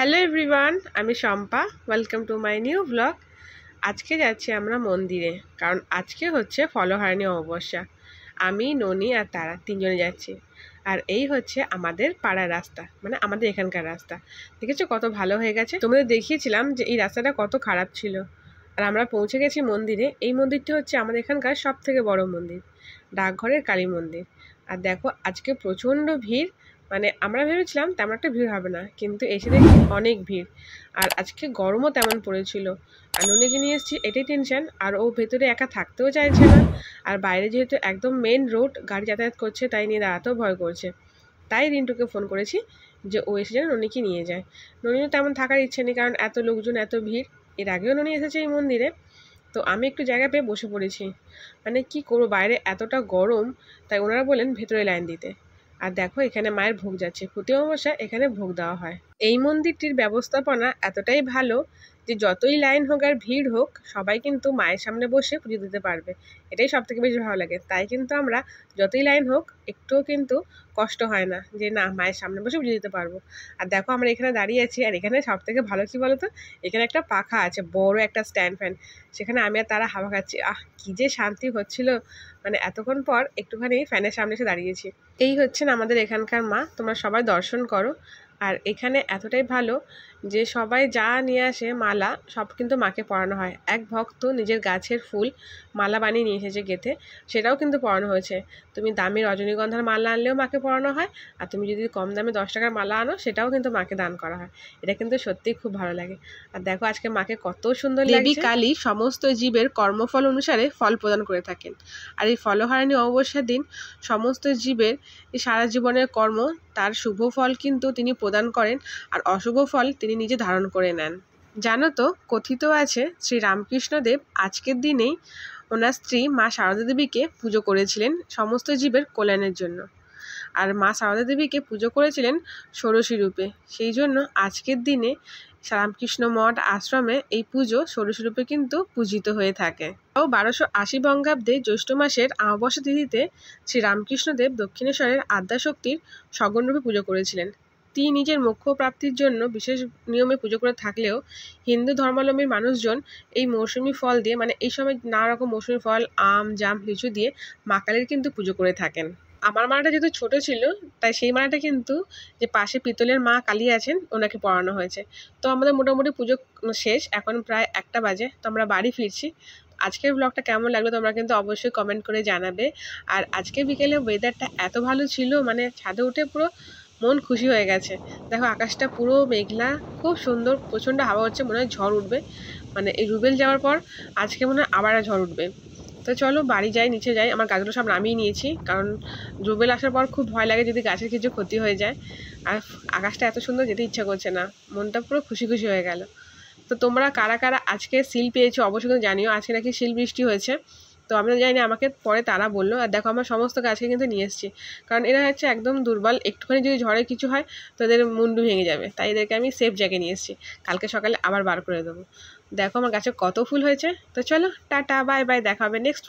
hello everyone আমি Shampa welcome to my new blog আজকে যাচ্ছি আমরা মন্দিরে কারণ আজকে হচ্ছে ফলহারিণী অমাবস্যা আমি ননি আর তারা তিনজনে যাচ্ছি আর এই হচ্ছে আমাদের পাড়ার রাস্তা মানে আমাদের এখানকার রাস্তা দেখেছো কত ভালো হয়ে গেছে তোমাদের দেখিয়েছিলাম যে এই রাস্তাটা কত খারাপ ছিল আর আমরা পৌঁছে গেছি মন্দিরে এই মন্দিরটি হচ্ছে আমাদের এখানকার সব থেকে বড় মন্দির ডাকঘরের কালী মন্দির আর দেখো আজকে প্রচণ্ড ভিড় মানে আমরা ভেবেছিলাম তেমন একটা ভিড় হবে না কিন্তু এসে দেখি অনেক ভিড় আর আজকে গরমও তেমন পড়েছিল আর নুনিকে নিয়ে এসেছি এটাই টেনশন আর ও ভেতরে একা থাকতেও চাইছে না আর বাইরে যেহেতু একদম মেন রোড গাড়ি যাতায়াত করছে তাই নিয়ে দাঁড়াতেও ভয় করছে তাই রিন্টুকে ফোন করেছি যে ও এসে যেন ননিকে নিয়ে যায় ননিও তেমন থাকার ইচ্ছে নেই কারণ এত লোকজন এত ভিড় এর আগেও ননি এসেছে এই মন্দিরে তো আমি একটু জায়গা পেয়ে বসে পড়েছি মানে কি করবো বাইরে এতটা গরম তাই ওনারা বলেন ভেতরে লাইন দিতে আর দেখো এখানে মায়ের ভোগ যাচ্ছে প্রতিমা মশাই এখানে ভোগ দেওয়া হয় এই মন্দিরটির ব্যবস্থাপনা এতটাই ভালো যে যতই লাইন হোক আর ভিড় হোক সবাই কিন্তু মায়ের সামনে বসে পুজো দিতে পারবে এটাই সব থেকে বেশি ভালো লাগে তাই কিন্তু আমরা যতই লাইন হোক একটুও কিন্তু কষ্ট হয় না যে না মায়ের সামনে বসে পুজো দিতে পারবো আর দেখো আমরা এখানে দাঁড়িয়ে আছি আর এখানে সব থেকে ভালো কী বলো তো এখানে একটা পাখা আছে বড় একটা স্ট্যান্ড ফ্যান সেখানে আমি আর তারা হাওয়া খাচ্ছি আহ কী যে শান্তি হচ্ছিল মানে এতক্ষণ পর একটুখানি ফ্যানের সামনে এসে দাঁড়িয়েছি এই হচ্ছেন আমাদের এখানকার মা তোমরা সবাই দর্শন করো আর এখানে এতটাই ভালো যে সবাই যা নিয়ে আসে মালা সব কিন্তু মাকে পরানো হয় এক ভক্ত নিজের গাছের ফুল মালা বানিয়ে নিয়ে এসেছে গেঁথে সেটাও কিন্তু পরানো হয়েছে তুমি দামি রজনীগন্ধার মালা আনলেও মাকে পরানো হয় আর তুমি যদি কম দামে দশ টাকার মালা আনো সেটাও কিন্তু মাকে দান করা হয় এটা কিন্তু সত্যিই খুব ভালো লাগে আর দেখো আজকে মাকে কত সুন্দর দেবী কালী সমস্ত জীবের কর্মফল অনুসারে ফল প্রদান করে থাকেন আর এই ফলহারানি অমাবস্যার দিন সমস্ত জীবের সারা জীবনের কর্ম তার শুভ ফল কিন্তু তিনি প্রদান করেন আর অশুভ ফল তিনি নিজে ধারণ করে নেন জানো তো কথিত আছে শ্রী রামকৃষ্ণদেব আজকের দিনেই ওনার স্ত্রী মা সারদা দেবীকে পুজো করেছিলেন সমস্ত জীবের কল্যাণের জন্য আর মা সারদা দেবীকে পুজো করেছিলেন ষোড়শী রূপে সেই জন্য আজকের দিনে রামকৃষ্ণ মঠ আশ্রমে এই পুজো ষোড়শী রূপে কিন্তু পূজিত হয়ে থাকে ও বারোশো আশি বঙ্গাব্দে জ্যৈষ্ঠ মাসের আমাবস্যা তিথিতে শ্রী রামকৃষ্ণদেব দক্ষিণেশ্বরের আদ্যাশক্তির সগণরূপে পুজো করেছিলেন ব্যক্তি নিজের মোক্ষ প্রাপ্তির জন্য বিশেষ নিয়মে পুজো করে থাকলেও হিন্দু ধর্মাবলম্বীর মানুষজন এই মৌসুমি ফল দিয়ে মানে এই সময় নানা রকম মৌসুমি ফল আম জাম লিচু দিয়ে মা কালীর কিন্তু পুজো করে থাকেন আমার মাটা যেহেতু ছোট ছিল তাই সেই মাটা কিন্তু যে পাশে পিতলের মা কালী আছেন ওনাকে পড়ানো হয়েছে তো আমাদের মোটামুটি পুজো শেষ এখন প্রায় একটা বাজে তো আমরা বাড়ি ফিরছি আজকের ব্লগটা কেমন লাগলো তোমরা কিন্তু অবশ্যই কমেন্ট করে জানাবে আর আজকে বিকেলে ওয়েদারটা এত ভালো ছিল মানে ছাদে উঠে পুরো মন খুশি হয়ে গেছে দেখো আকাশটা পুরো মেঘলা খুব সুন্দর প্রচণ্ড হাওয়া হচ্ছে মনে হয় ঝড় উঠবে মানে এই রুবেল যাওয়ার পর আজকে মনে হয় আবার ঝড় উঠবে তো চলো বাড়ি যাই নিচে যাই আমার গাছগুলো সব নামিয়ে নিয়েছি কারণ রুবেল আসার পর খুব ভয় লাগে যদি গাছের কিছু ক্ষতি হয়ে যায় আর আকাশটা এত সুন্দর যেতে ইচ্ছা করছে না মনটা পুরো খুশি খুশি হয়ে গেল তো তোমরা কারা কারা আজকে শিল পেয়েছো অবশ্যই কিন্তু জানিও আজকে নাকি শিল বৃষ্টি হয়েছে তো আমি জানি না আমাকে পরে তারা বললো আর দেখো আমার সমস্ত গাছকে কিন্তু নিয়ে এসেছি কারণ এরা হচ্ছে একদম দুর্বল একটুখানি যদি ঝড়ে কিছু হয় তো এদের মুন্ডু ভেঙে যাবে তাই এদেরকে আমি সেফ জায়গায় নিয়ে এসেছি কালকে সকালে আবার বার করে দেবো দেখো আমার গাছে কত ফুল হয়েছে তো চলো টাটা বাই বাই দেখা হবে নেক্সট